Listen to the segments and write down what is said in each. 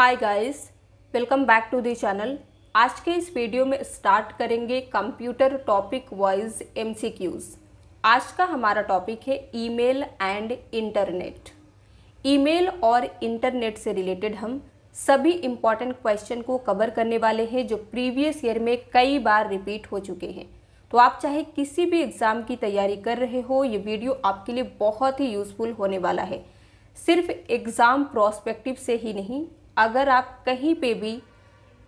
Hi guys welcome back to the channel आज के इस वीडियो में स्टार्ट करेंगे कंप्यूटर टॉपिक वाइज एमसीक्यूज आज का हमारा टॉपिक है ईमेल एंड इंटरनेट ईमेल और इंटरनेट से रिलेटेड हम सभी इम्पॉर्टेंट क्वेश्चन को कवर करने वाले हैं जो प्रीवियस ईयर में कई बार रिपीट हो चुके हैं तो आप चाहे किसी भी एग्ज़ाम की तैयारी कर रहे हो ये वीडियो आपके लिए बहुत ही यूज़फुल होने वाला है सिर्फ एग्ज़ाम प्रोस्पेक्टिव से ही नहीं अगर आप कहीं पे भी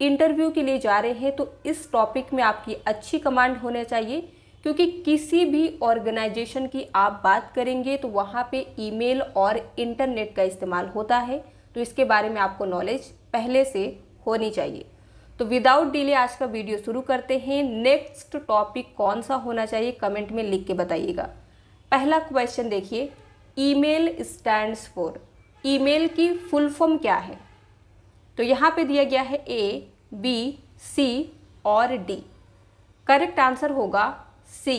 इंटरव्यू के लिए जा रहे हैं तो इस टॉपिक में आपकी अच्छी कमांड होना चाहिए क्योंकि किसी भी ऑर्गेनाइजेशन की आप बात करेंगे तो वहाँ पे ईमेल और इंटरनेट का इस्तेमाल होता है तो इसके बारे में आपको नॉलेज पहले से होनी चाहिए तो विदाउट डिले आज का वीडियो शुरू करते हैं नेक्स्ट टॉपिक कौन सा होना चाहिए कमेंट में लिख के बताइएगा पहला क्वेश्चन देखिए ईमेल स्टैंड्स फॉर ईमेल की फुल फॉर्म क्या है तो यहाँ पे दिया गया है ए बी सी और डी करेक्ट आंसर होगा C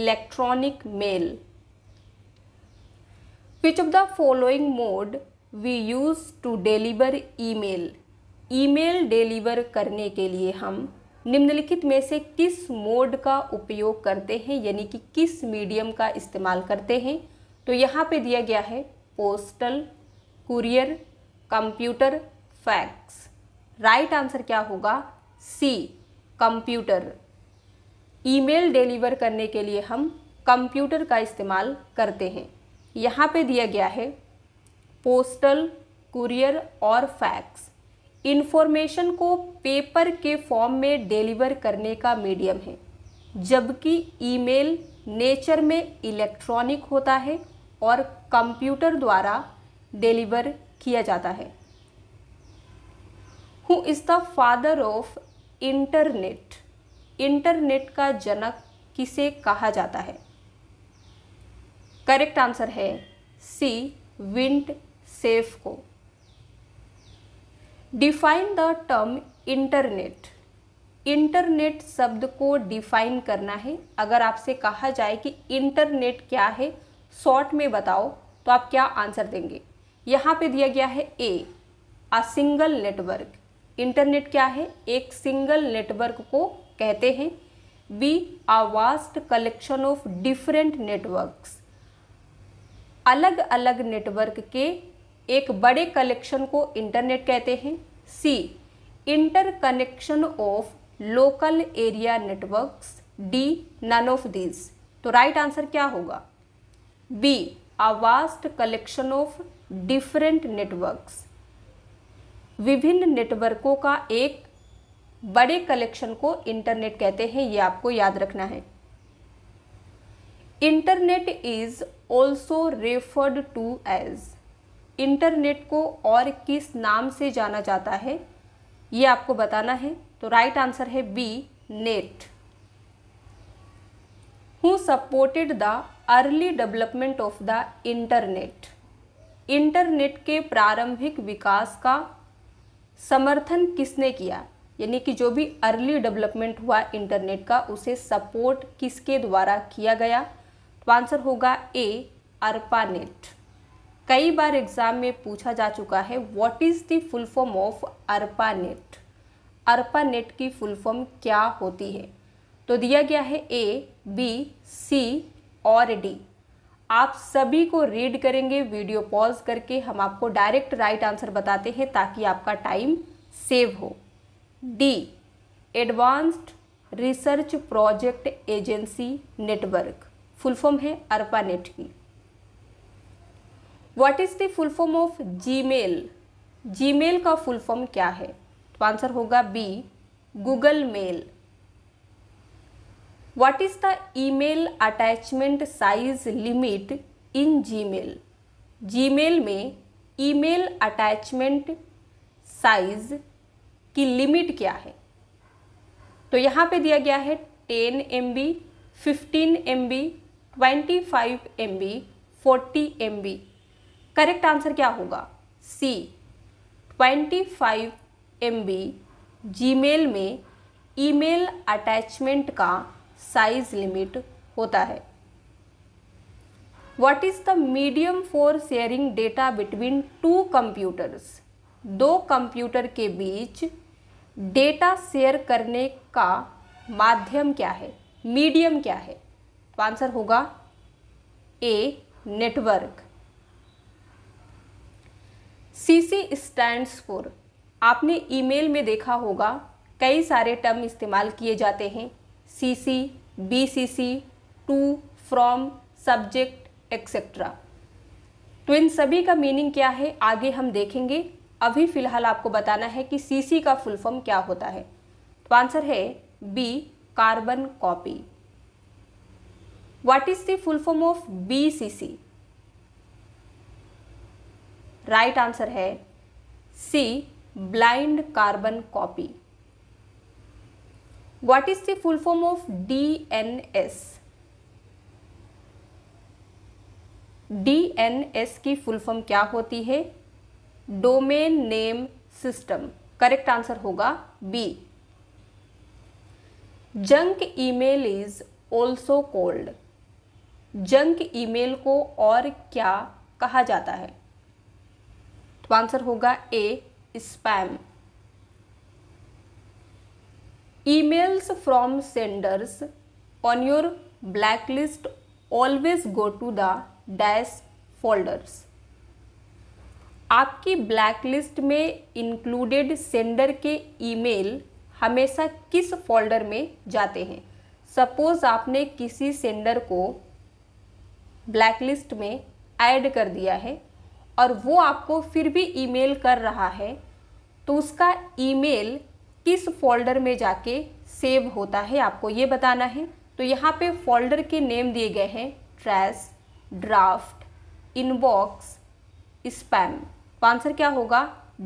electronic mail which of the following mode we use to deliver email email deliver करने के लिए हम निम्नलिखित में से किस मोड का उपयोग करते हैं यानी कि किस मीडियम का इस्तेमाल करते हैं तो यहाँ पे दिया गया है postal courier computer fax right answer क्या होगा सी कंप्यूटर ईमेल डिलीवर करने के लिए हम कंप्यूटर का इस्तेमाल करते हैं यहाँ पे दिया गया है पोस्टल कुरियर और फैक्स इन्फॉर्मेशन को पेपर के फॉर्म में डिलीवर करने का मीडियम है जबकि ईमेल नेचर में इलेक्ट्रॉनिक होता है और कंप्यूटर द्वारा डिलीवर किया जाता है who is the father of internet internet का जनक किसे कहा जाता है करेक्ट आंसर है सी विंट सेफ को define the term internet internet शब्द को डिफाइन करना है अगर आपसे कहा जाए कि इंटरनेट क्या है शॉर्ट में बताओ तो आप क्या आंसर देंगे यहाँ पे दिया गया है A a single network internet क्या है एक सिंगल नेटवर्क को कहते हैं B a vast collection of different networks अलग अलग नेटवर्क के एक बड़े कलेक्शन को इंटरनेट कहते हैं C interconnection of local area networks D none of this तो राइट आंसर क्या होगा B a vast vast collection of different networks विभिन्न नेटवर्कों का एक बड़े कलेक्शन को इंटरनेट कहते हैं ये आपको याद रखना है internet is also referred to as internet को और किस नाम से जाना जाता है ये आपको बताना है तो राइट आंसर है B net who supported the early development of the internet internet के प्रारंभिक विकास का समर्थन किसने किया यानी कि जो भी अर्ली डेवलपमेंट हुआ इंटरनेट का उसे सपोर्ट किसके द्वारा किया गया तो आंसर होगा ए अर्पानेट कई बार एग्जाम में पूछा जा चुका है what is the full form of ARPANET ARPANET की फुल फॉर्म क्या होती है तो दिया गया है ए बी सी और डी आप सभी को रीड करेंगे वीडियो पॉज करके हम आपको डायरेक्ट राइट आंसर बताते हैं ताकि आपका टाइम सेव हो D advanced research project agency network full form है अरपा नेट की what is the full form of Gmail Gmail का फुल फॉर्म क्या है तो आंसर होगा B Google mail what is the email attachment size limit in Gmail Gmail में email attachment size की limit क्या है तो यहाँ पे दिया गया है ten M B fifteen M B twenty five M B forty M B correct answer क्या होगा C twenty five M B G में ईमेल अटैचमेंट का साइज लिमिट होता है what is the medium for sharing data between two computers दो computer के बीच data share करने का माध्यम क्या है मीडियम क्या है तो आंसर होगा A network C C stands for आपने ईमेल में देखा होगा कई सारे टर्म इस्तेमाल किए जाते हैं C C B C C to from subject etcetera तो इन सभी का मीनिंग क्या है आगे हम देखेंगे अभी फ़िलहाल आपको बताना है कि सी सी का फुल फॉर्म क्या होता है तो आंसर है B carbon copy the full form of B C C right answer है C blind carbon copy is the what of D N S D N S की फुल फॉर्म क्या होती है domain name system correct answer होगा B junk email is also called junk email को और क्या कहा जाता है तो आंसर होगा A spam emails from senders on your blacklist always go to the dash folders आपकी ब्लैकलिस्ट में इंक्लूडेड सेंडर के ईमेल हमेशा किस फोल्डर में जाते हैं सपोज़ आपने किसी सेंडर को ब्लैकलिस्ट में ऐड कर दिया है और वो आपको फिर भी ईमेल कर रहा है तो उसका ईमेल किस फोल्डर में जाके सेव होता है आपको ये बताना है तो यहाँ पे फोल्डर के नेम दिए गए हैं ट्रैस ड्राफ्ट इनबॉक्स स्पैम तो आंसर क्या होगा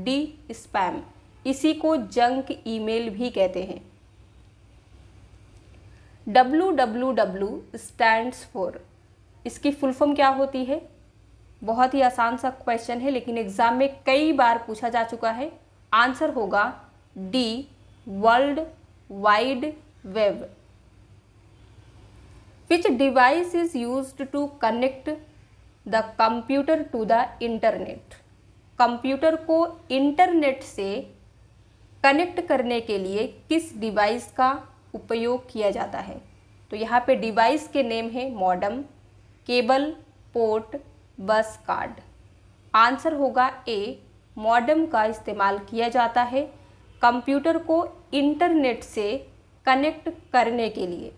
डी स्पैम इसी को जंक ईमेल भी कहते हैं W W W stands for इसकी फुल फॉर्म क्या होती है बहुत ही आसान सा क्वेश्चन है लेकिन एग्ज़ाम में कई बार पूछा जा चुका है आंसर होगा D world wide web which device is use to connect the computer to the internet computer को इंटरनेट से कनेक्ट करने के लिए किस डिवाइस का उपयोग किया जाता है तो यहाँ पे डिवाइस के नेम है modem cable port bus card answer होगा ए मॉडम का इस्तेमाल किया जाता है कंप्यूटर को इंटरनेट से कनेक्ट करने के लिए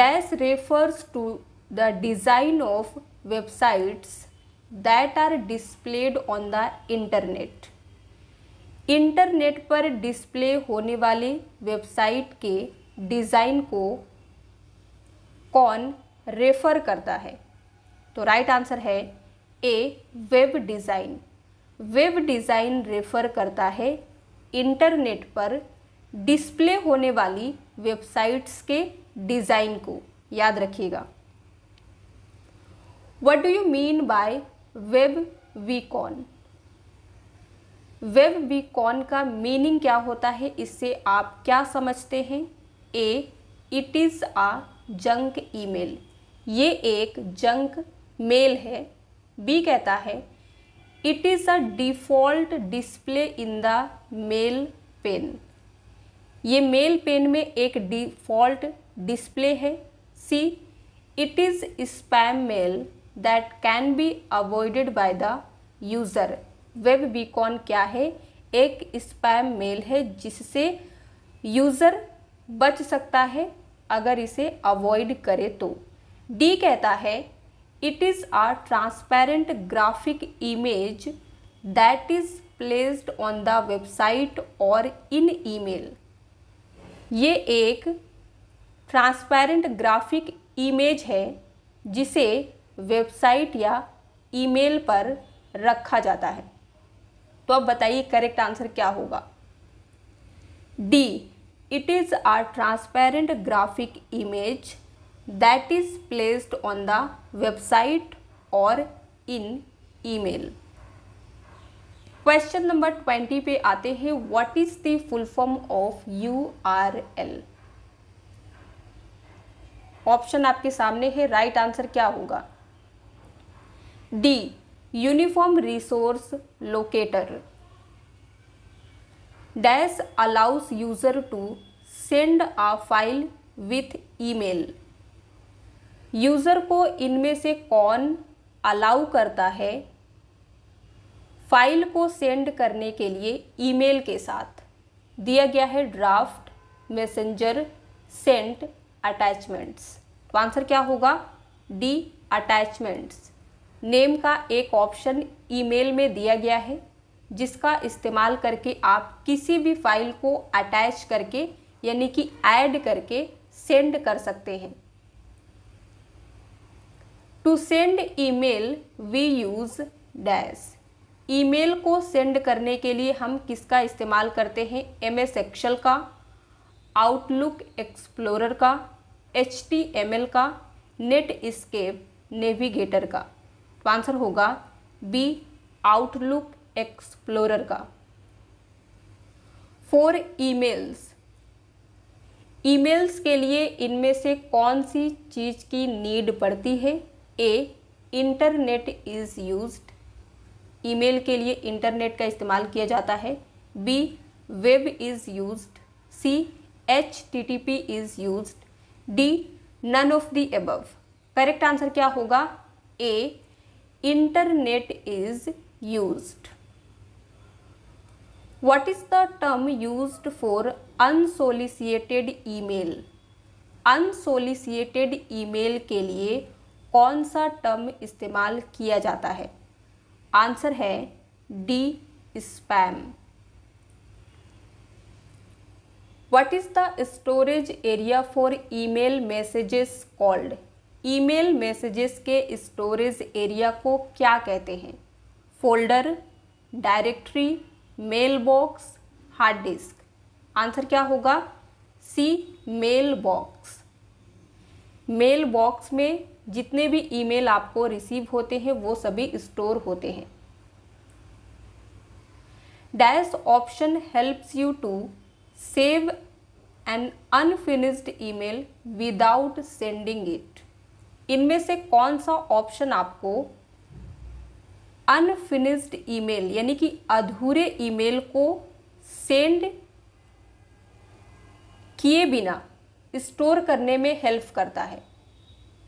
dash refers to the design of websites that are displayed on the internet internet पर डिस्प्ले होने वाली वेबसाइट के डिज़ाइन को कौन रेफर करता है तो राइट right आंसर है A web design web design refer करता है इंटरनेट पर डिस्प्ले होने वाली वेबसाइट्स के डिज़ाइन को याद रखिएगा what do you mean by web beacon web beacon का मीनिंग क्या होता है इससे आप क्या समझते हैं A it is a junk email ये एक जंक मेल है बी कहता है it is a default display in the mail pane ये मेल पेन में एक डिफॉल्ट डिस्प्ले है C it is spam mail that can be avoided by the user web beacon क्या है एक स्पैम मेल है जिससे यूज़र बच सकता है अगर इसे अवॉइड करे तो डी कहता है it is a transparent graphic image that is placed on the website or in email ये एक ट्रांसपेरेंट ग्राफिक इमेज है जिसे वेबसाइट या ईमेल पर रखा जाता है तो अब बताइए करेक्ट आंसर क्या होगा D it is a transparent graphic image that is placed on the website or in email. Question number twenty पे आते हैं what is the full form of U R L option आपके सामने है right right answer क्या होगा D uniform resource locator dash allows user to send a file with email user को इनमें से कौन अलाउ करता है फाइल को सेंड करने के लिए ईमेल के साथ दिया गया है ड्राफ्ट मैसेंजर सेंट अटैचमेंट्स तो आंसर क्या होगा डी अटैचमेंट्स नेम का एक ऑप्शन ईमेल में दिया गया है जिसका इस्तेमाल करके आप किसी भी फाइल को अटैच करके यानी कि ऐड करके सेंड कर सकते हैं to send email we use dash email को सेंड करने के लिए हम किसका इस्तेमाल करते हैं एम एस एक्सल का आउटलुक एक्सप्लोरर का एच टी एम एल का नेट स्केप नेविगेटर का तो आंसर होगा बी आउटलुक एक्सप्लोरर का फोर ईमेल्स ईमेल्स के लिए इनमें से कौन सी चीज़ की नीड पड़ती है A internet is used email के लिए इंटरनेट का इस्तेमाल किया जाता है B web is used C H T T P is use D none of the above correct answer क्या होगा A internet is used what is the term used for unsolicited unsolicited email के लिए कौन सा term इस्तेमाल किया जाता है आंसर है D spam what is the storage area for email messages called email messages के स्टोरेज एरिया को क्या कहते हैं folder directory mailbox hard disk answer क्या होगा C mailbox mailbox में जितने भी ईमेल आपको रिसीव होते हैं वो सभी स्टोर होते हैं dash option helps you to save an unfinished email without sending it इनमें से कौन सा ऑप्शन आपको अनफिनिश्ड ईमेल यानी कि अधूरे ईमेल को सेंड किए बिना स्टोर करने में हेल्प करता है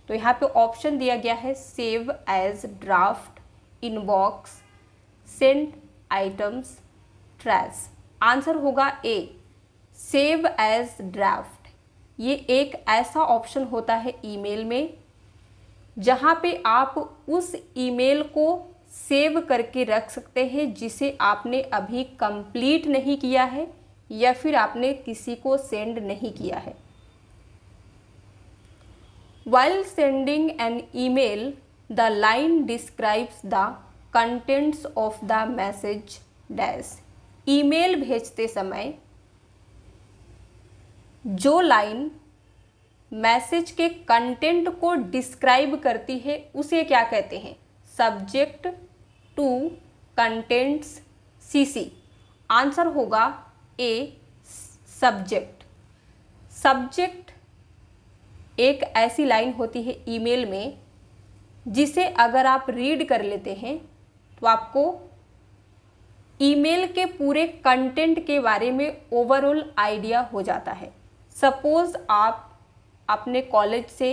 तो यहाँ पे ऑप्शन दिया गया है save as draft inbox send items trash answer होगा ए सेव एज ड्राफ्ट ये एक ऐसा ऑप्शन होता है ईमेल में जहाँ पे आप उस ईमेल को सेव करके रख सकते हैं जिसे आपने अभी कंप्लीट नहीं किया है या फिर आपने किसी को सेंड नहीं किया है While sending an email the line describes the contents of the message dash email भेजते समय जो लाइन मैसेज के कंटेंट को डिस्क्राइब करती है उसे क्या कहते हैं subject to contents CC answer होगा ए सब्जेक्ट सब्जेक्ट एक ऐसी लाइन होती है ईमेल में जिसे अगर आप रीड कर लेते हैं तो आपको ईमेल के पूरे कंटेंट के बारे में ओवरऑल आइडिया हो जाता है सपोज़ आप अपने कॉलेज से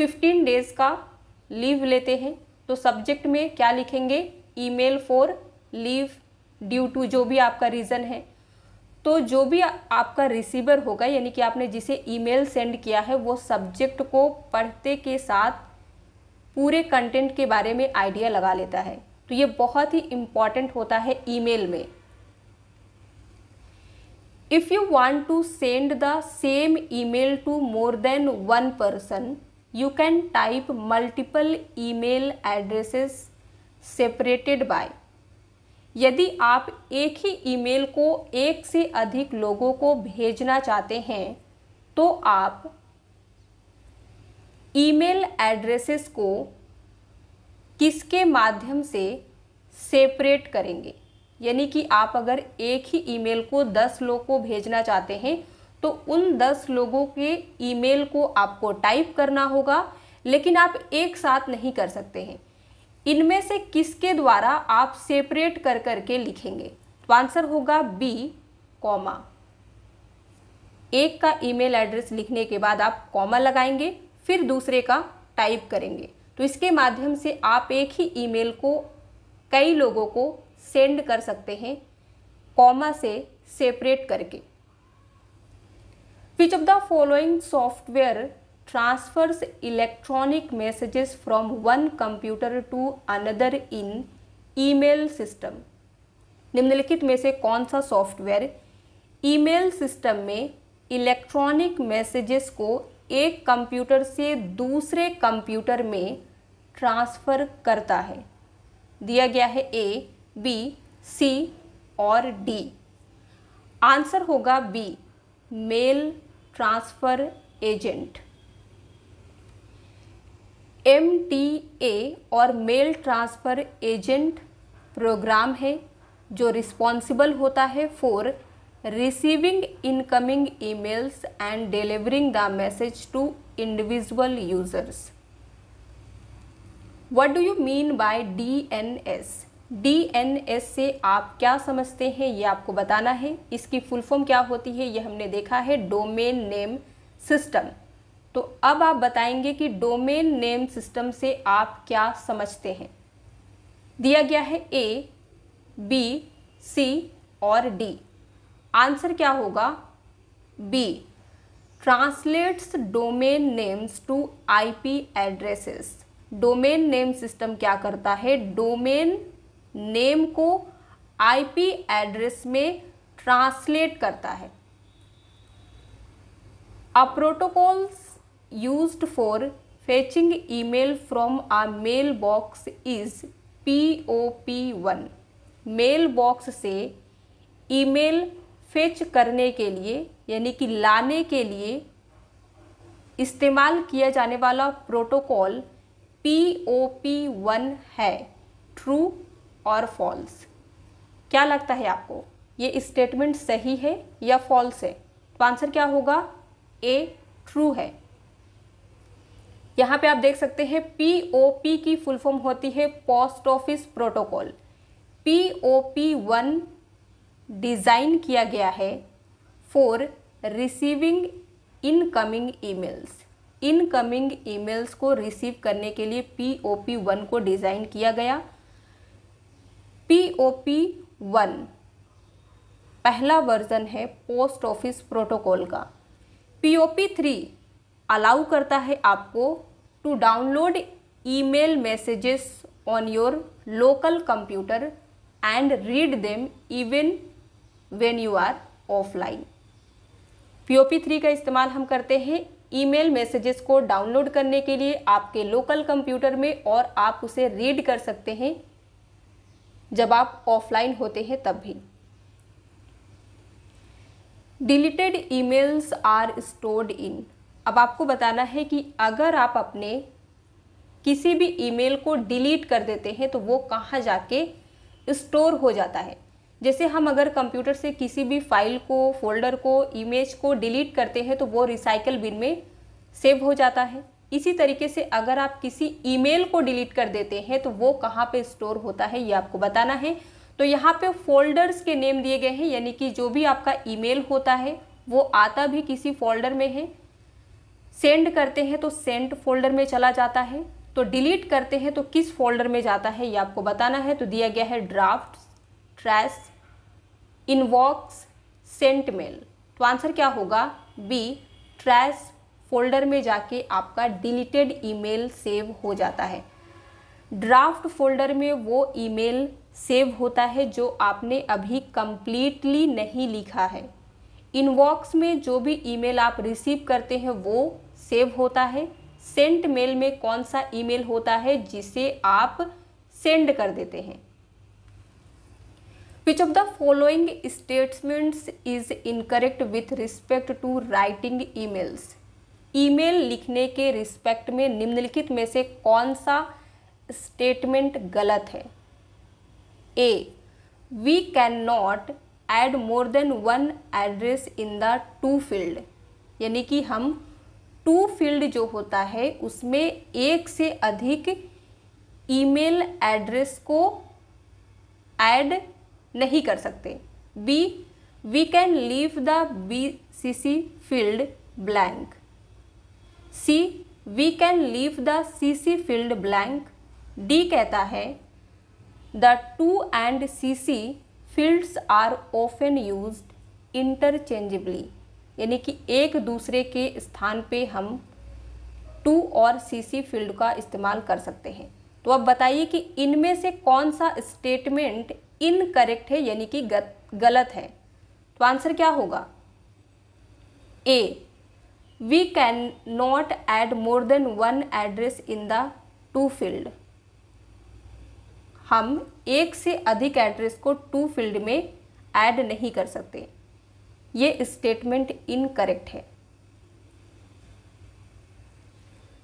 15 डेज़ का लीव लेते हैं तो सब्जेक्ट में क्या लिखेंगे email for leave due to जो भी आपका रीज़न है तो जो भी आपका रिसीवर होगा यानी कि आपने जिसे ईमेल सेंड किया है वो सब्जेक्ट को पढ़ते के साथ पूरे कंटेंट के बारे में आइडिया लगा लेता है तो ये बहुत ही इम्पॉर्टेंट होता है ईमेल में if you want to send the same mail to more than one person you can type multiple mail addresses separated by यदि आप एक ही ईमेल को एक से अधिक लोगों को भेजना चाहते हैं तो आप ईमेल एड्रेसेस को किसके माध्यम से सेपरेट करेंगे यानी कि आप अगर एक ही ईमेल को दस लोग को भेजना चाहते हैं तो उन दस लोगों के ईमेल को आपको टाइप करना होगा लेकिन आप एक साथ नहीं कर सकते हैं इनमें से किसके द्वारा आप सेपरेट कर करके लिखेंगे तो आंसर होगा बी कॉमा एक का ईमेल एड्रेस लिखने के बाद आप कॉमा लगाएंगे फिर दूसरे का टाइप करेंगे तो इसके माध्यम से आप एक ही ईमेल को कई लोगों को सेंड कर सकते हैं कॉमा से सेपरेट करके which of the following software transfers electronic messages from one computer to another in email system निम्नलिखित में से कौन सा सॉफ्टवेयर ईमेल सिस्टम में इलेक्ट्रॉनिक मैसेजेस को एक कंप्यूटर से दूसरे कंप्यूटर में ट्रांसफ़र करता है दिया गया है ए बी सी और डी आंसर होगा B mail transfer agent M T A और मेल ट्रांसफ़र एजेंट प्रोग्राम है जो रिस्पॉन्सिबल होता है for receiving incoming emails and delivering the message to individual users what do you mean by D N S D N S से आप क्या समझते हैं ये आपको बताना है इसकी फुल फॉर्म क्या होती है ये हमने देखा है डोमेन नेम सिस्टम तो अब आप बताएंगे कि डोमेन नेम सिस्टम से आप क्या समझते हैं दिया गया है ए बी सी और डी आंसर क्या होगा B translates domain names to IP addresses domain name system क्या करता है डोमेन नेम को आईपी एड्रेस में ट्रांसलेट करता है a protocols used for fetching email from a mailbox is POP1. Box से ईमेल फेच करने के लिए यानी कि लाने के लिए इस्तेमाल किया जाने वाला protocol P O P one है ट्रू और फॉल्स क्या लगता है आपको ये स्टेटमेंट सही है या फॉल्स है तो आंसर क्या होगा ए ट्रू है यहाँ पे आप देख सकते हैं पी ओ पी की फुल फॉर्म होती है post office protocol P O P one design किया गया है for receiving incoming emails incoming emails को रिसीव करने के लिए पी ओ पी वन को डिज़ाइन किया गया पी ओ पी वन पहला वर्जन है पोस्ट ऑफिस प्रोटोकॉल का P O P three allow करता है आपको to download email messages on your local computer and read them even when you are offline P three का इस्तेमाल हम करते हैं ईमेल मैसेजेस को डाउनलोड करने के लिए आपके लोकल कंप्यूटर में और आप उसे रीड कर सकते हैं जब आप ऑफलाइन होते हैं तब भी emails are stored in अब आपको बताना है कि अगर आप अपने किसी भी ईमेल को डिलीट कर देते हैं तो वो कहाँ जाके स्टोर हो जाता है जैसे हम अगर कंप्यूटर से किसी भी फाइल को फोल्डर को इमेज को डिलीट करते हैं तो वो रिसाइकल बिन में सेव हो जाता है इसी तरीके से अगर आप किसी ईमेल को डिलीट कर देते हैं तो वो कहाँ पे स्टोर होता है ये आपको बताना है तो यहाँ पे फोल्डर्स के नेम दिए गए हैं यानी कि जो भी आपका ईमेल होता है वो आता भी किसी फोल्डर में है सेंड करते हैं तो सेंड फोल्डर में चला जाता है तो डिलीट करते हैं तो किस फोल्डर में जाता है ये आपको बताना है तो दिया गया है draft trash inbox sent mail तो आंसर क्या होगा बी ट्रैस फोल्डर में जाके आपका डिलीटेड ईमेल सेव हो जाता है ड्राफ्ट फोल्डर में वो ईमेल सेव होता है जो आपने अभी कम्प्लीटली नहीं लिखा है इनबॉक्स में जो भी ईमेल आप रिसीव करते हैं वो सेव होता है सेंट मेल में कौन सा ईमेल होता है जिसे आप सेंड कर देते हैं which of the following statements with respect to writing emails e email लिखने के रिस्पेक्ट में निम्नलिखित में से कौन सा स्टेटमेंट गलत है A we cannot add more than one address in the to field यानी कि हम टू फील्ड जो होता है उसमें एक से अधिक ईमेल एड्रेस को ऐड नहीं कर सकते B we can leave the B C C field blank C we can leave the C C field blank D कहता है the to and C C fields are often used interchangeably यानी कि एक दूसरे के स्थान पे हम टू और सीसी फील्ड का इस्तेमाल कर सकते हैं तो अब बताइए कि इनमें से कौन सा स्टेटमेंट इनकरेक्ट है यानी कि गलत है तो आंसर क्या होगा A we cannot add more than one address in the to field हम एक से अधिक एड्रेस को टू फील्ड में ऐड नहीं कर सकते ये स्टेटमेंट इनकरेक्ट है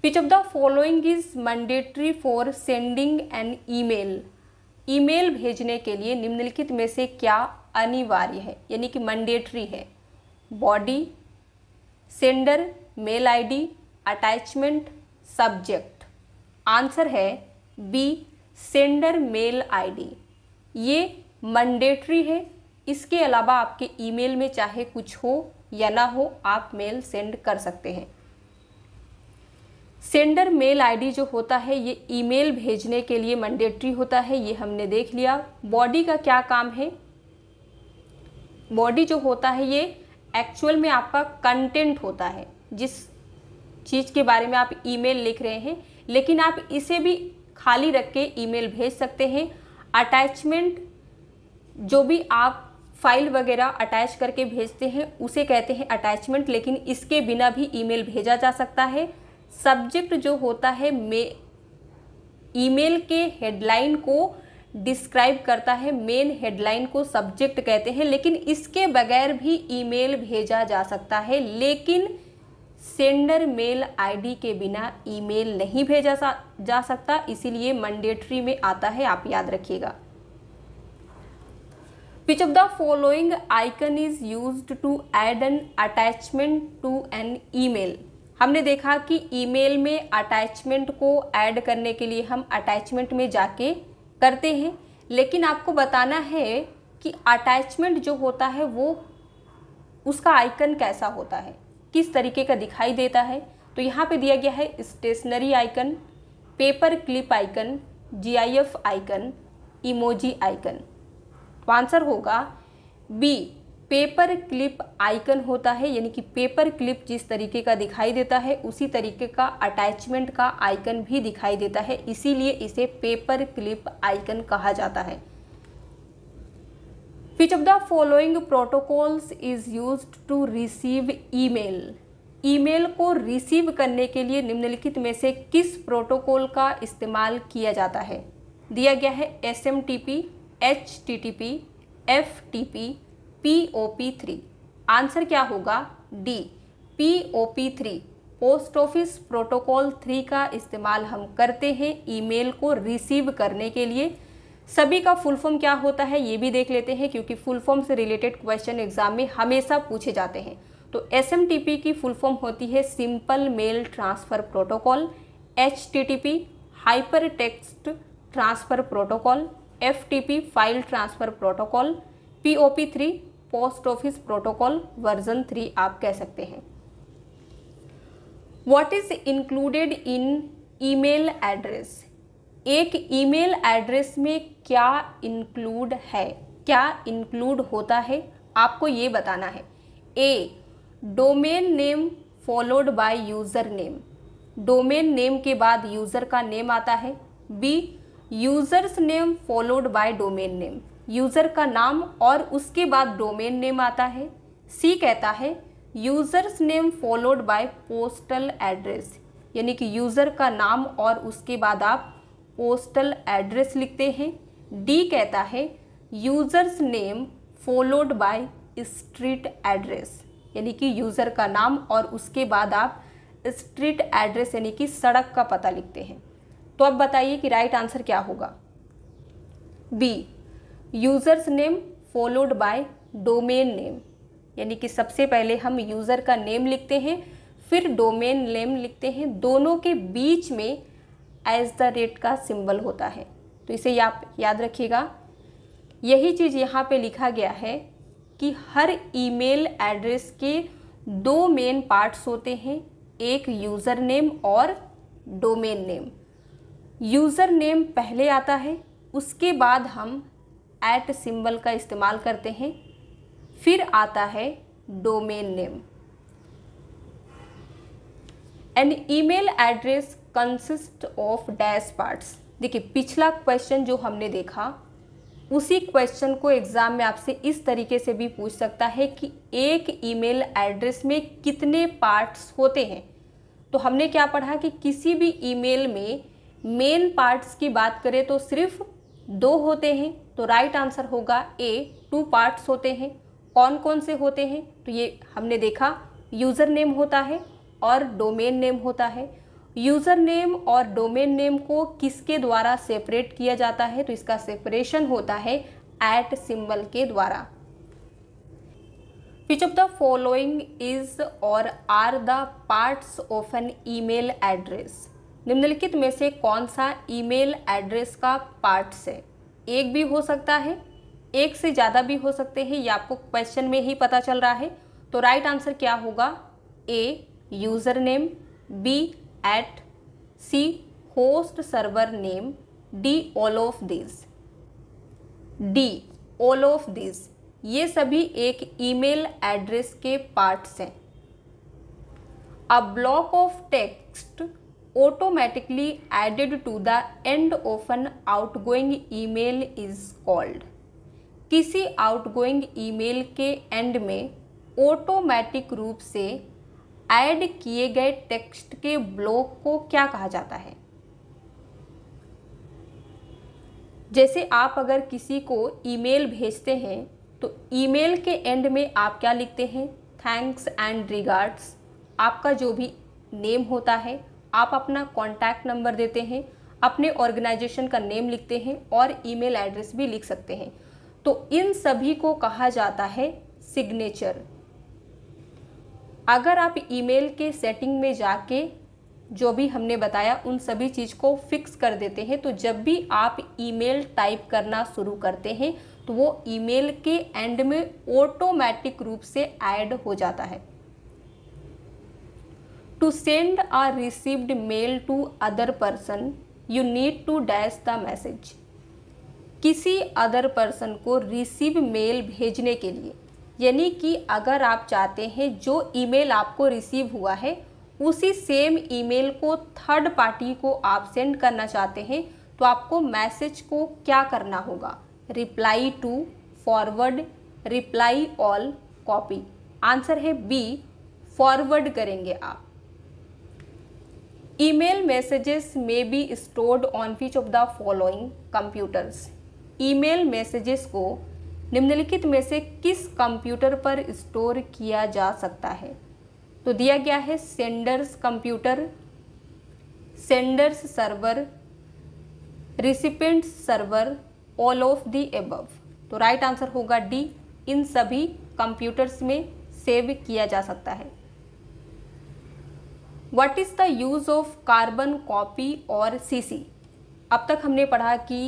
which of the following is mandatory for sending an email email भेजने के लिए निम्नलिखित में से क्या अनिवार्य है यानी कि मैंडेटरी है body sender mail ID attachment subject answer है बी सेंडर मेल आईडी ये मंडेटरी है इसके अलावा आपके ईमेल में चाहे कुछ हो या ना हो आप मेल सेंड कर सकते हैं सेंडर मेल आईडी जो होता है ये ईमेल भेजने के लिए मंडेटरी होता है ये हमने देख लिया बॉडी का क्या काम है बॉडी जो होता है ये एक्चुअल में आपका कंटेंट होता है जिस चीज़ के बारे में आप ईमेल लिख रहे हैं लेकिन आप इसे भी खाली रख के ईमेल भेज सकते हैं अटैचमेंट जो भी आप फाइल वगैरह अटैच करके भेजते हैं उसे कहते हैं अटैचमेंट लेकिन इसके बिना भी ईमेल भेजा जा सकता है सब्जेक्ट जो होता है मे ईमेल के हेडलाइन को डिस्क्राइब करता है मेन हेडलाइन को सब्जेक्ट कहते हैं लेकिन इसके बगैर भी ईमेल भेजा जा सकता है लेकिन सेंडर मेल आईडी के बिना ईमेल नहीं भेजा जा सकता इसीलिए मंडेटरी में आता है आप याद रखिएगा which of the following icon is use to add an attachment to an email हमने देखा कि ईमेल में अटैचमेंट को ऐड करने के लिए हम अटैचमेंट में जाके करते हैं लेकिन आपको बताना है कि अटैचमेंट जो होता है वो उसका आइकन कैसा होता है किस तरीके का दिखाई देता है तो यहाँ पे दिया गया है stationery icon paper clip icon GIF icon emoji icon तो आंसर होगा बी पेपर क्लिप आइकन होता है यानी कि पेपर क्लिप जिस तरीके का दिखाई देता है उसी तरीके का अटैचमेंट का आइकन भी दिखाई देता है इसीलिए इसे पेपर क्लिप आइकन कहा जाता है which of the following protocols is used to receive email mail को रिसीव करने के लिए निम्नलिखित में से किस प्रोटोकॉल का इस्तेमाल किया जाता है दिया गया है S M T P H T T P F T P P O P three answer क्या होगा D P O P three post office protocol three का इस्तेमाल हम करते हैं ईमेल को रिसीव करने के लिए सभी का फुल फॉर्म क्या होता है ये भी देख लेते हैं क्योंकि फुल फॉर्म से रिलेटेड क्वेश्चन एग्जाम में हमेशा पूछे जाते हैं तो एस की फुल फॉर्म होती है simple mail transfer protocol H T T P hypertext transfer protocol F T P file transfer protocol P O P three post office protocol version three आप कह सकते हैं what is included in email address एक email address में क्या include है क्या include होता है आपको ये बताना है A domain name followed by user name domain name के बाद यूज़र का नेम आता है B user's name followed by domain name user का नाम और उसके बाद डोमेन नेम आता है सी कहता है user's name followed by postal address यानी कि यूज़र का नाम और उसके बाद आप पोस्टल एड्रेस लिखते हैं डी कहता है user's name followed by street address यानी कि यूज़र का नाम और उसके बाद आप स्ट्रीट एड्रेस यानी कि सड़क का पता लिखते हैं तो अब बताइए कि राइट आंसर क्या होगा B user's name followed by domain name यानी कि सबसे पहले हम यूज़र का नेम लिखते हैं फिर डोमेन नेम लिखते हैं दोनों के बीच में एज द रेट का सिंबल होता है तो इसे या, याद रखिएगा यही चीज़ यहाँ पे लिखा गया है कि हर ईमेल एड्रेस के दो मेन पार्ट्स होते हैं एक यूज़र नेम और डोमेन नेम यूज़र नेम पहले आता है उसके बाद हम ऐट सिंबल का इस्तेमाल करते हैं फिर आता है domain name an email address consist of dash parts देखिए पिछला क्वेश्चन जो हमने देखा उसी क्वेश्चन को एग्ज़ाम में आपसे इस तरीके से भी पूछ सकता है कि एक ईमेल एड्रेस में कितने पार्ट्स होते हैं तो हमने क्या पढ़ा कि किसी भी ईमेल में मेन पार्ट्स की बात करें तो सिर्फ दो होते हैं तो राइट आंसर होगा ए टू पार्ट्स होते हैं कौन कौन से होते हैं तो ये हमने देखा यूज़र नेम होता है और डोमेन नेम होता है यूज़र नेम और डोमेन नेम को किसके द्वारा सेपरेट किया जाता है तो इसका सेपरेशन होता है एट सिंबल के द्वारा which of the following is or are the parts of an email address निम्नलिखित में से कौन सा ईमेल एड्रेस का पार्ट्स है एक भी हो सकता है एक से ज़्यादा भी हो सकते हैं ये आपको क्वेश्चन में ही पता चल रहा है तो राइट right आंसर क्या होगा A user name B at C host server name d all of these d all of these ये सभी एक ईमेल एड्रेस के पार्ट्स हैं a block of text automatically added to the end of an outgoing email is called किसी outgoing email के end में automatic रूप से ऐड किए गए टेक्स्ट के ब्लॉक को क्या कहा जाता है जैसे आप अगर किसी को ईमेल भेजते हैं तो ईमेल के एंड में आप क्या लिखते हैं थैंक्स एंड रिगार्ड्स आपका जो भी नेम होता है आप अपना कॉन्टैक्ट नंबर देते हैं अपने ऑर्गेनाइजेशन का नेम लिखते हैं और ईमेल एड्रेस भी लिख सकते हैं तो इन सभी को कहा जाता है सिग्नेचर अगर आप ईमेल के सेटिंग में जाके जो भी हमने बताया उन सभी चीज़ को फिक्स कर देते हैं तो जब भी आप ईमेल टाइप करना शुरू करते हैं तो वो ईमेल के एंड में ऑटोमेटिक रूप से ऐड हो जाता है to send a received mail to other person you need to dash the message किसी अदर पर्सन को रिसीव मेल भेजने के लिए यानी कि अगर आप चाहते हैं जो ईमेल आपको रिसीव हुआ है उसी सेम ईमेल को थर्ड पार्टी को आप सेंड करना चाहते हैं तो आपको मैसेज को क्या करना होगा reply to forward reply all copy answer है बी फॉरवर्ड करेंगे आप email messages may be stored on which of the following computers email messages को निम्नलिखित में से किस कंप्यूटर पर स्टोर किया जा सकता है तो दिया गया है sender's computer sender's server recipient server all of the above तो राइट आंसर होगा डी इन सभी कंप्यूटर्स में सेव किया जा सकता है what is the use of carbon copy और सीसी अब तक हमने पढ़ा कि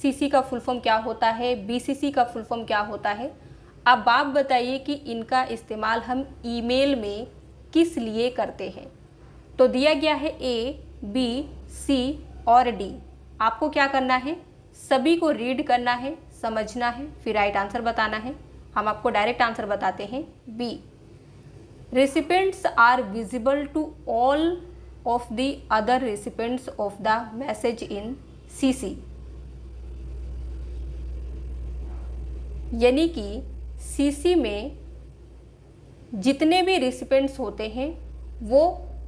सीसी का फुल फॉर्म क्या होता है बीसीसी का फुल फॉर्म क्या होता है अब आप बताइए कि इनका इस्तेमाल हम ईमेल में किस लिए करते हैं तो दिया गया है ए बी सी और डी आपको क्या करना है सभी को रीड करना है समझना है फिर राइट आंसर बताना है हम आपको डायरेक्ट आंसर बताते हैं B are visible to all of the other recipients of the message in C C यानी कि सीसी में जितने भी रिसिपेंट्स होते हैं वो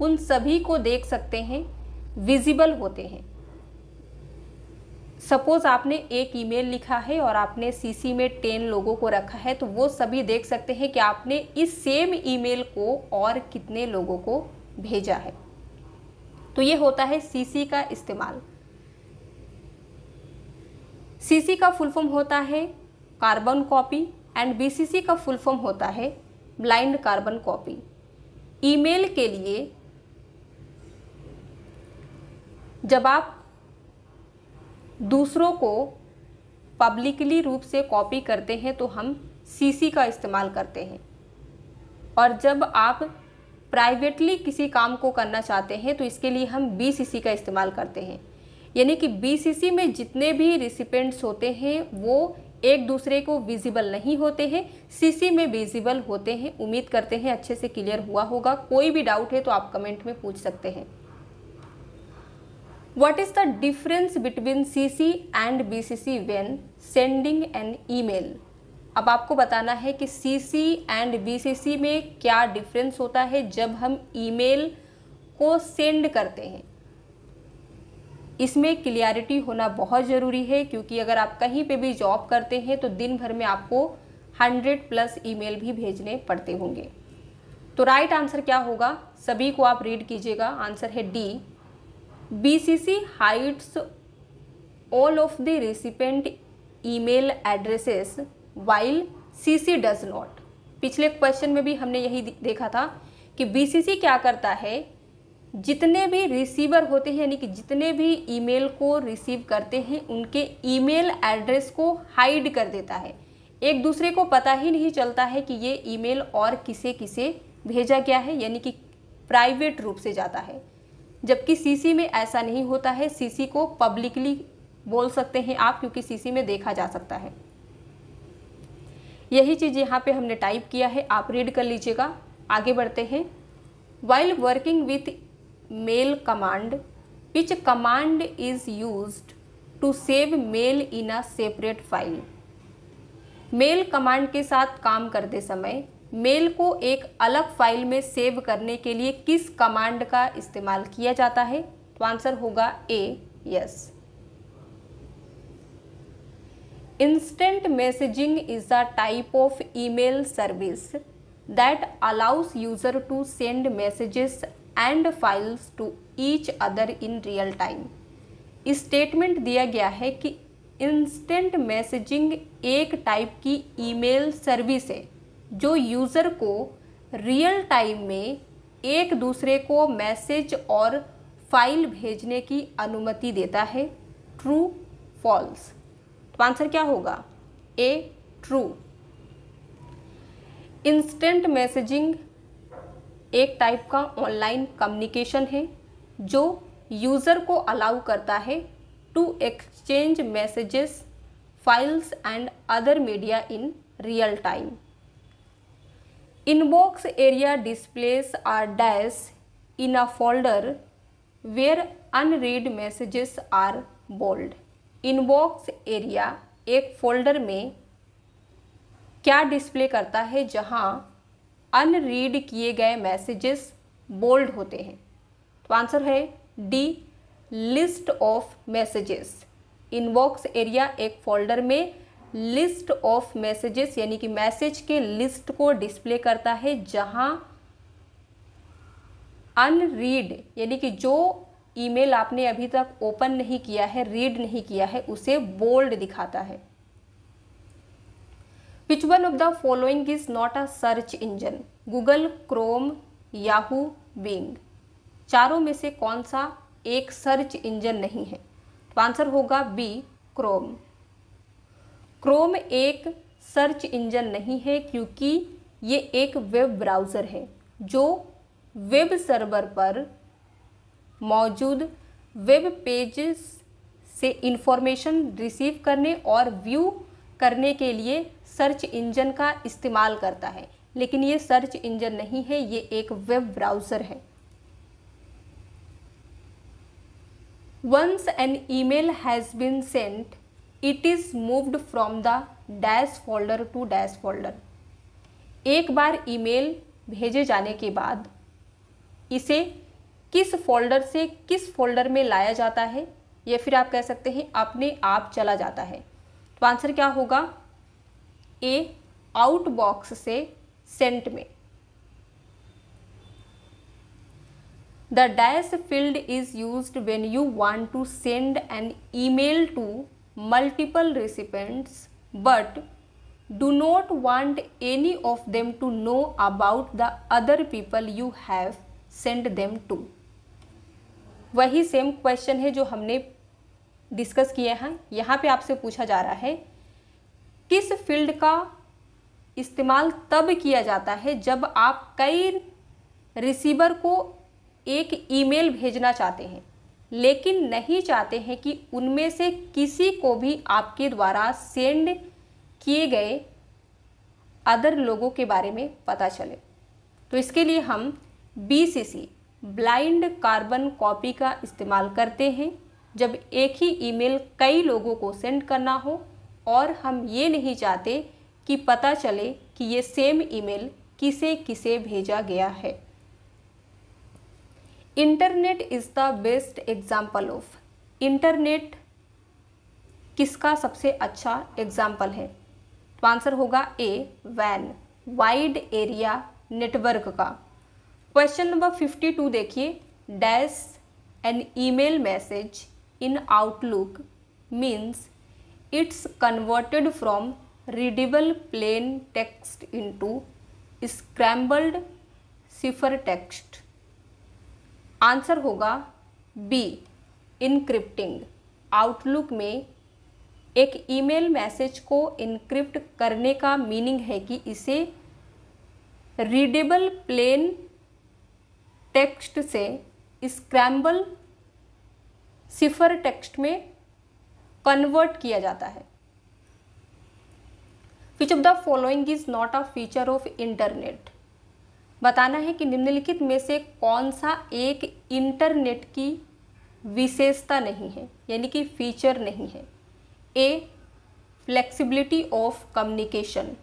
उन सभी को देख सकते हैं विजिबल होते हैं सपोज़ आपने एक ईमेल लिखा है और आपने सीसी में टेन लोगों को रखा है तो वो सभी देख सकते हैं कि आपने इस सेम ईमेल को और कितने लोगों को भेजा है तो ये होता है सीसी का इस्तेमाल सीसी का फुल फॉर्म होता है कार्बन कॉपी एंड बीसीसी का फुल फॉर्म होता है ब्लाइंड कार्बन कॉपी ईमेल के लिए जब आप दूसरों को पब्लिकली रूप से कॉपी करते हैं तो हम सीसी का इस्तेमाल करते हैं और जब आप प्राइवेटली किसी काम को करना चाहते हैं तो इसके लिए हम बीसीसी का इस्तेमाल करते हैं यानी कि बीसीसी में जितने भी रिसिपेंट्स होते हैं वो एक दूसरे को विजिबल नहीं होते हैं सीसी में विजिबल होते हैं उम्मीद करते हैं अच्छे से क्लियर हुआ होगा कोई भी डाउट है तो आप कमेंट में पूछ सकते हैं is the between C C and B C C when sending an email अब आपको बताना है कि सी सी एंड बी सी सी में क्या डिफरेंस होता है जब हम ईमेल को सेंड करते हैं इसमें क्लियरिटी होना बहुत ज़रूरी है क्योंकि अगर आप कहीं पे भी जॉब करते हैं तो दिन भर में आपको हंड्रेड प्लस ईमेल भी भेजने पड़ते होंगे तो राइट आंसर क्या होगा सभी को आप रीड कीजिएगा आंसर है D BCC hides the of email addresses while C C does not पिछले क्वेश्चन में भी हमने यही देखा था कि सी क्या करता है जितने भी रिसीवर होते हैं यानी कि जितने भी ईमेल को रिसीव करते हैं उनके ईमेल एड्रेस को हाइड कर देता है एक दूसरे को पता ही नहीं चलता है कि ये ईमेल और किसे किसे भेजा गया है यानी कि प्राइवेट रूप से जाता है जबकि सीसी में ऐसा नहीं होता है सीसी को पब्लिकली बोल सकते हैं आप क्योंकि सीसी में देखा जा सकता है यही चीज़ यहाँ पे हमने टाइप किया है आप रीड कर लीजिएगा आगे बढ़ते हैं while working with mail command which command is use to save mail in a separate file mail command के साथ काम करते समय मेल को एक अलग फाइल में सेव करने के लिए किस कमांड का इस्तेमाल किया जाता है तो आंसर होगा A yes instant messaging is a type of email service that allows user to send messages and files to each other in real time statement दिया गया है कि इंस्टेंट मैसेजिंग एक टाइप की ईमेल सर्विस है जो user को real time में एक दूसरे को मैसेज और फाइल भेजने की अनुमति देता है ट्रू फॉल्स तो आंसर क्या होगा ए ट्रू इंस्टेंट मैसेजिंग एक टाइप का ऑनलाइन कम्युनिकेशन है जो यूज़र को अलाउ करता है to exchange messages files and other media in real time inbox area displays are dash in a folder where unread messages are bold inbox area एक folder में क्या display करता है जहाँ अनरीड किए गए मैसेजेस बोल्ड होते हैं तो आंसर है D list of messages inbox area एक फोल्डर में लिस्ट ऑफ मैसेजेस यानी कि मैसेज के लिस्ट को डिस्प्ले करता है जहां अनरीड यानी कि जो ईमेल आपने अभी तक ओपन नहीं किया है रीड नहीं किया है उसे बोल्ड दिखाता है which one of the following is not a search engine Google Chrome Yahoo Bing चारों में से कौन सा एक सर्च इंजन नहीं है तो आंसर होगा बी क्रोम क्रोम एक सर्च इंजन नहीं है क्योंकि ये एक वेब ब्राउज़र है जो वेब सर्वर पर मौजूद वेब पेजेस से इंफॉर्मेशन रिसीव करने और व्यू करने के लिए सर्च इंजन का इस्तेमाल करता है लेकिन ये सर्च इंजन नहीं है ये एक वेब ब्राउज़र है once an email has been sent it is moved from the dash folder to dash folder एक बार ईमेल भेजे जाने के बाद इसे किस फोल्डर से किस फोल्डर में लाया जाता है या फिर आप कह सकते हैं अपने आप चला जाता है तो आंसर क्या होगा ए आउट बॉक्स से सेंट में the dash field is use when you want to send an email to multiple recipients but do not want any of them to know about the other people you have send them to वही same question है जो हमने discuss किए हैं यहाँ पे आपसे पूछा जा रहा है किस फील्ड का इस्तेमाल तब किया जाता है जब आप कई रिसीवर को एक ईमेल भेजना चाहते हैं लेकिन नहीं चाहते हैं कि उनमें से किसी को भी आपके द्वारा सेंड किए गए अदर लोगों के बारे में पता चले तो इसके लिए हम सी ब्लाइंड कार्बन कॉपी का इस्तेमाल करते हैं जब एक ही ईमेल कई लोगों को सेंड करना हो और हम ये नहीं चाहते कि पता चले कि ये सेम ईमेल किसे किसे भेजा गया है internet is the best example of internet किसका सबसे अच्छा एग्ज़ाम्पल है तो आंसर होगा ए वैन वाइड एरिया नेटवर्क का क्वेश्चन नंबर फिफ्टी टू देखिए dash an email message in Outlook means it's converted from readable plain text into scrambled cipher text answer होगा बी इनक्रिप्टिंग आउटलुक में एक email message को encrypt करने का meaning है कि इसे रीडेबल प्लेन टेक्स्ट से स्क्रैम्बल सिफर टेक्स्ट में कन्वर्ट किया जाता है which of the following is not a feature of internet बताना है कि निम्नलिखित में से कौन सा एक इंटरनेट की विशेषता नहीं है यानी कि फीचर नहीं है A flexibility of communication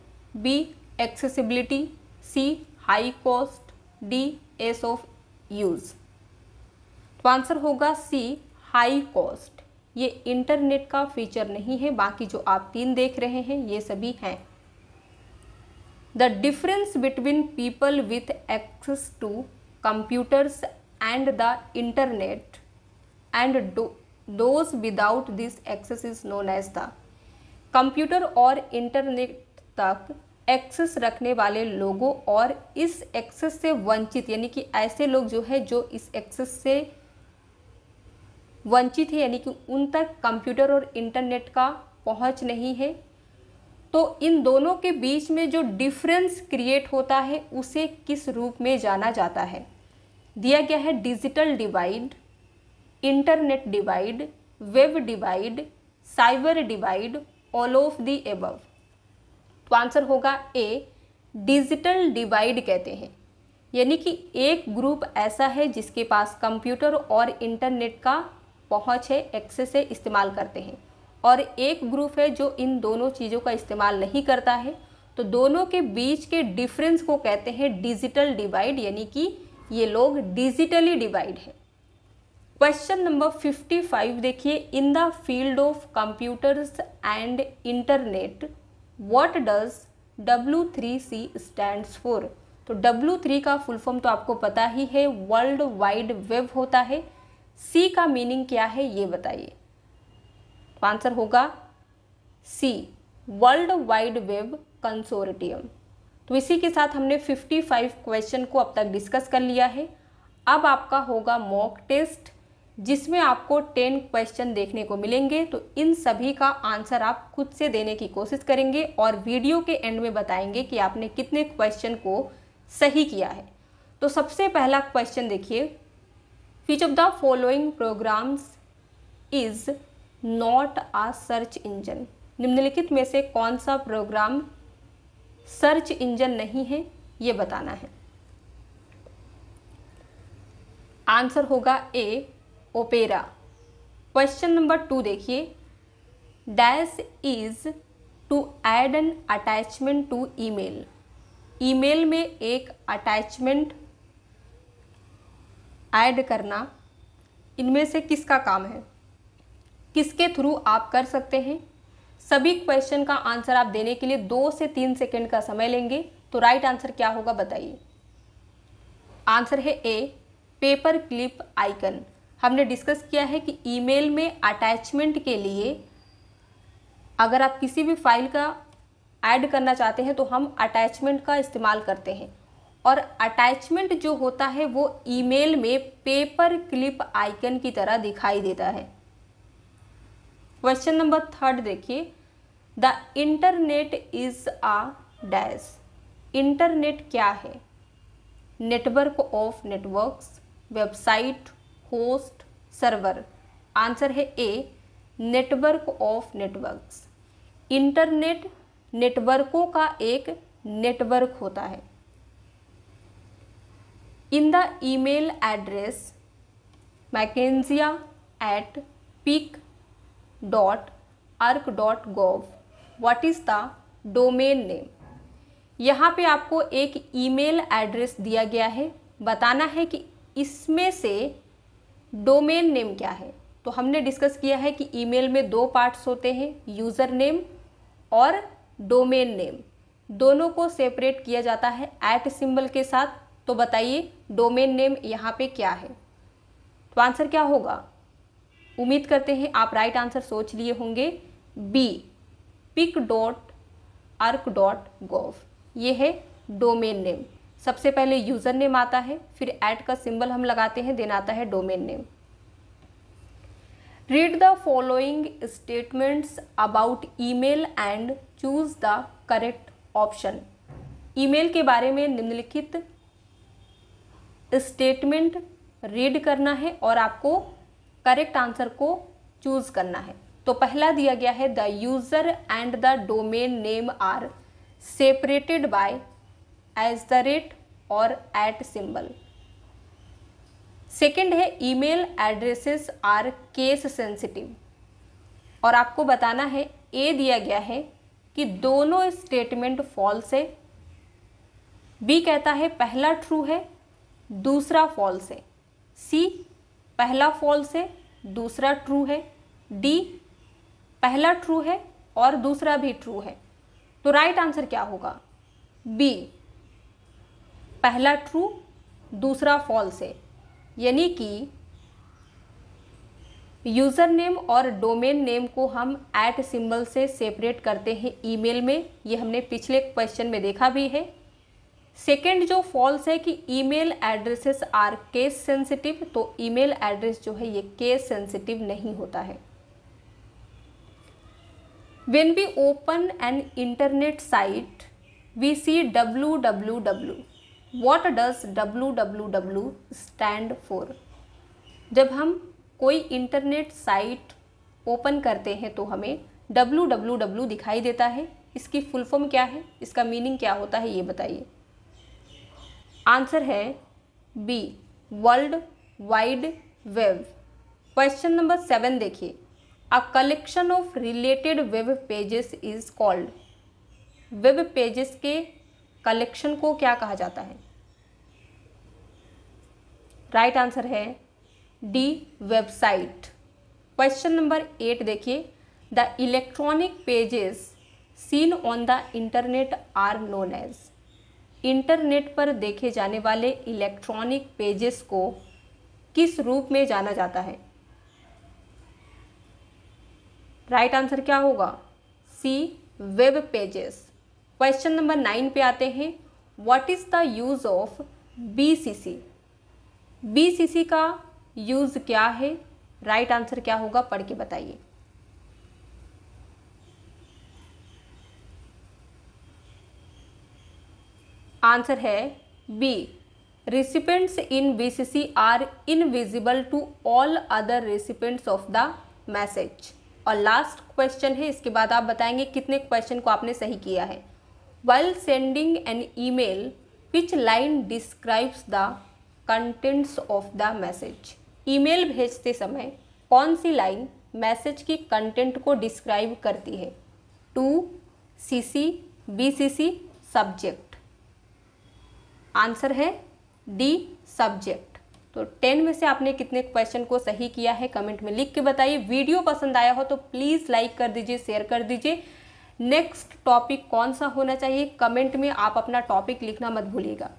B accessibility C high cost D ease of use तो आंसर होगा सी हाई कॉस्ट ये इंटरनेट का फीचर नहीं है बाकी जो आप तीन देख रहे हैं ये सभी हैं the difference between people with access to computers and the internet and those without this access is known as the computer और इंटरनेट तक एक्सेस रखने वाले लोगों और इस एक्सेस से वंचित यानी कि ऐसे लोग जो है जो इस एक्सेस से वंचित है यानी कि उन तक कंप्यूटर और इंटरनेट का पहुंच नहीं है तो इन दोनों के बीच में जो डिफरेंस क्रिएट होता है उसे किस रूप में जाना जाता है दिया गया है digital divide internet divide web divide cyber divide all of the above तो आंसर होगा ए डिजिटल डिवाइड कहते हैं यानी कि एक ग्रुप ऐसा है जिसके पास कंप्यूटर और इंटरनेट का पहुँच है एक्सेस है इस्तेमाल करते हैं और एक ग्रुप है जो इन दोनों चीज़ों का इस्तेमाल नहीं करता है तो दोनों के बीच के डिफरेंस को कहते हैं डिजिटल डिवाइड यानी कि ये लोग डिजिटली डिवाइड है क्वेश्चन नंबर 55 देखिए in the field of computers and internet what does W three C stands for तो डब्ल्यू थ्री का फुल फॉर्म तो आपको पता ही है वर्ल्ड वाइड वेब होता है सी का मीनिंग क्या है ये बताइए आंसर तो होगा C World wide Web consortium तो इसी के साथ हमने 55 क्वेश्चन को अब तक डिस्कस कर लिया है अब आपका होगा मॉक टेस्ट जिसमें आपको 10 क्वेश्चन देखने को मिलेंगे तो इन सभी का आंसर आप खुद से देने की कोशिश करेंगे और वीडियो के एंड में बताएंगे कि आपने कितने क्वेश्चन को सही किया है तो सबसे पहला क्वेश्चन देखिए which of the following programs is not a search engine निम्नलिखित में से कौन सा प्रोग्राम सर्च इंजन नहीं है ये बताना है आंसर होगा A Opera question number two देखिए dash is to add an attachment to email email में एक अटैचमेंट ऐड करना इनमें से किसका काम है किसके थ्रू आप कर सकते हैं सभी क्वेश्चन का आंसर आप देने के लिए दो से तीन सेकेंड का समय लेंगे तो राइट आंसर क्या होगा बताइए आंसर है ए पेपर क्लिप आइकन हमने डिस्कस किया है कि ईमेल में अटैचमेंट के लिए अगर आप किसी भी फाइल का ऐड करना चाहते हैं तो हम अटैचमेंट का इस्तेमाल करते हैं और अटैचमेंट जो होता है वो ईमेल में पेपर क्लिप आइकन की तरह दिखाई देता है क्वेश्चन नंबर थर्ड देखिए the internet is a dash internet क्या है network of networks website host server answer है A network of networks internet नेटवर्कों का एक नेटवर्क होता है in the email address ark at gov what is the domain name यहाँ पे आपको एक ईमेल एड्रेस दिया गया है बताना है कि इसमें से डोमेन नेम क्या है तो हमने डिस्कस किया है कि ईमेल में दो पार्ट्स होते हैं यूज़र नेम और डोमेन नेम दोनों को सेपरेट किया जाता है ऐट सिंबल के साथ तो बताइए डोमेन नेम यहाँ पे क्या है तो आंसर क्या होगा उम्मीद करते हैं आप राइट आंसर सोच लिए होंगे B pic dot ark dot gov ये है डोमेन नेम सबसे पहले यूज़र नेम आता है फिर ऐड का सिंबल हम लगाते हैं देन आता है domain name read the following statements about email and choose the correct option email के बारे में निम्नलिखित स्टेटमेंट रीड करना है और आपको करेक्ट आंसर को चूज़ करना है तो पहला दिया गया है the user and the domain name are separated by at the rate और एट सिंबल सेकेंड है email addresses are case sensitive और आपको बताना है ए दिया गया है कि दोनों स्टेटमेंट फॉल्स है बी कहता है पहला ट्रू है दूसरा फॉल्स है सी पहला फॉल्स है दूसरा ट्रू है डी पहला ट्रू है और दूसरा भी ट्रू है तो राइट आंसर क्या होगा बी पहला ट्रू दूसरा फॉल्स है यानी कि यूज़र नेम और डोमेन नेम को हम ऐट सिंबल से सेपरेट करते हैं ईमेल में ये हमने पिछले क्वेश्चन में देखा भी है सेकेंड जो फॉल्स है कि email addresses are case sensitive तो ईमेल एड्रेस जो है ये केस सेंसिटिव नहीं होता है when open an internet site we see W W W what does W W W stand for जब हम कोई इंटरनेट साइट ओपन करते हैं तो हमें डब्लू दिखाई देता है इसकी फुल फॉर्म क्या है इसका मीनिंग क्या होता है ये बताइए आंसर है B World wide Web question number seven देखिए a collection of related web pages is called web pages के कलेक्शन को क्या कहा जाता है राइट right आंसर है D website question number eight देखिए the electronic pages seen on the internet are known as internet पर देखे जाने वाले इलेक्ट्रॉनिक पेजेस को किस रूप में जाना जाता है राइट right आंसर क्या होगा C web pages question number nine पे आते हैं what is the use of BCC BCC का यूज़ क्या है राइट right आंसर क्या होगा पढ़ के बताइए आंसर है B recipients C BCC are invisible to all other recipients of the message और लास्ट क्वेश्चन है इसके बाद आप बताएंगे कितने क्वेश्चन को आपने सही किया है while sending an email which line describes the contents of the message email भेजते समय कौन सी लाइन मैसेज की कंटेंट को डिस्क्राइब करती है to C C B C C subject answer है डी सब्जेक्ट तो टेन में से आपने कितने क्वेश्चन को सही किया है कमेंट में लिख के बताइए वीडियो पसंद आया हो तो प्लीज़ लाइक कर दीजिए शेयर कर दीजिए नेक्स्ट टॉपिक कौन सा होना चाहिए कमेंट में आप अपना टॉपिक लिखना मत भूलिएगा